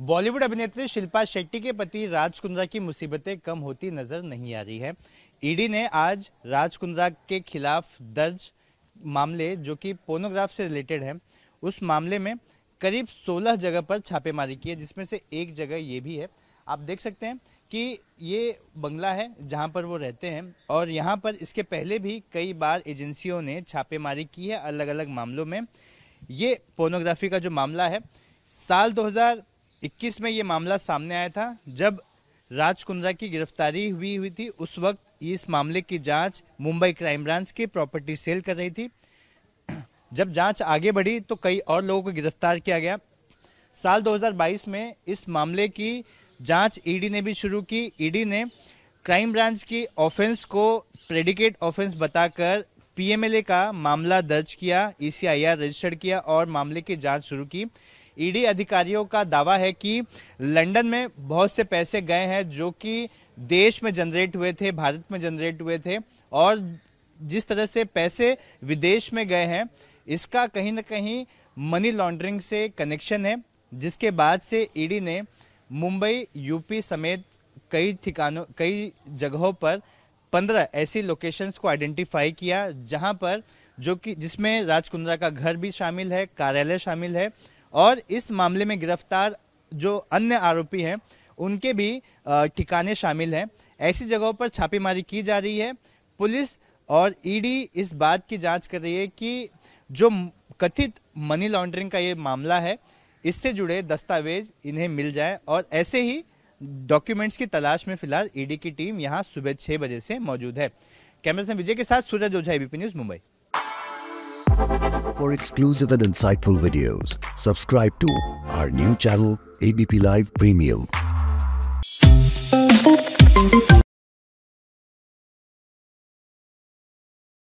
बॉलीवुड अभिनेत्री शिल्पा शेट्टी के पति राज कुंद्रा की मुसीबतें कम होती नजर नहीं आ रही है ईडी ने आज राज कुंद्रा के खिलाफ दर्ज मामले जो कि पोर्नोग्राफ से रिलेटेड है उस मामले में करीब 16 जगह पर छापेमारी की है जिसमें से एक जगह ये भी है आप देख सकते हैं कि ये बंगला है जहाँ पर वो रहते हैं और यहाँ पर इसके पहले भी कई बार एजेंसियों ने छापेमारी की है अलग अलग मामलों में ये पोर्नोग्राफी का जो मामला है साल 2000 2021 में ये मामला सामने आया था जब राज कुंद्रा की गिरफ्तारी हुई हुई थी उस वक्त इस मामले की जांच मुंबई क्राइम ब्रांच की प्रॉपर्टी सेल कर रही थी जब जांच आगे बढ़ी तो कई और लोगों को गिरफ्तार किया गया साल 2022 में इस मामले की जांच ईडी ने भी शुरू की ईडी ने क्राइम ब्रांच की ऑफेंस को प्रेडिकेट ऑफेंस बताकर पीएमएलए का मामला दर्ज किया ईसीआईआर रजिस्टर्ड किया और मामले की जांच शुरू की ईडी अधिकारियों का दावा है कि लंदन में बहुत से पैसे गए हैं जो कि देश में जनरेट हुए थे भारत में जनरेट हुए थे और जिस तरह से पैसे विदेश में गए हैं इसका कहीं ना कहीं मनी लॉन्ड्रिंग से कनेक्शन है जिसके बाद से ईडी ने मुंबई यूपी समेत कई ठिकानों कई जगहों पर पंद्रह ऐसी लोकेशंस को आइडेंटिफाई किया जहां पर जो कि जिसमें राजकुंद्रा का घर भी शामिल है कार्यालय शामिल है और इस मामले में गिरफ्तार जो अन्य आरोपी हैं उनके भी ठिकाने शामिल हैं ऐसी जगहों पर छापेमारी की जा रही है पुलिस और ईडी e इस बात की जांच कर रही है कि जो कथित मनी लॉन्ड्रिंग का ये मामला है इससे जुड़े दस्तावेज इन्हें मिल जाए और ऐसे ही डॉक्यूमेंट्स की तलाश में फिलहाल ईडी की टीम यहां सुबह छह बजे से मौजूद है कैमरा से विजय के साथ Suraj Ojha ABP news Mumbai For exclusive and insightful videos, subscribe to our new channel ABP Live Premium.